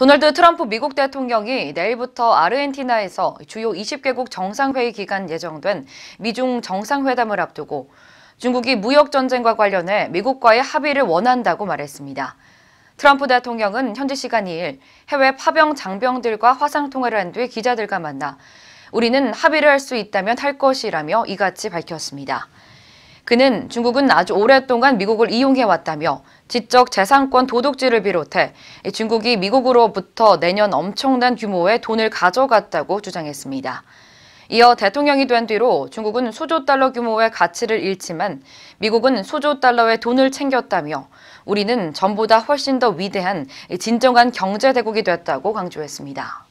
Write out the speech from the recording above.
도널드 트럼프 미국 대통령이 내일부터 아르헨티나에서 주요 20개국 정상회의 기간 예정된 미중 정상회담을 앞두고 중국이 무역전쟁과 관련해 미국과의 합의를 원한다고 말했습니다. 트럼프 대통령은 현지 시간 2일 해외 파병 장병들과 화상통화를 한 뒤 기자들과 만나 우리는 합의를 할 수 있다면 할 것이라며 이같이 밝혔습니다. 그는 중국은 아주 오랫동안 미국을 이용해왔다며 지적 재산권 도둑질을 비롯해 중국이 미국으로부터 내년 엄청난 규모의 돈을 가져갔다고 주장했습니다. 이어 대통령이 된 뒤로 중국은 수조 달러 규모의 가치를 잃지만 미국은 수조 달러의 돈을 챙겼다며 우리는 전보다 훨씬 더 위대한 진정한 경제대국이 됐다고 강조했습니다.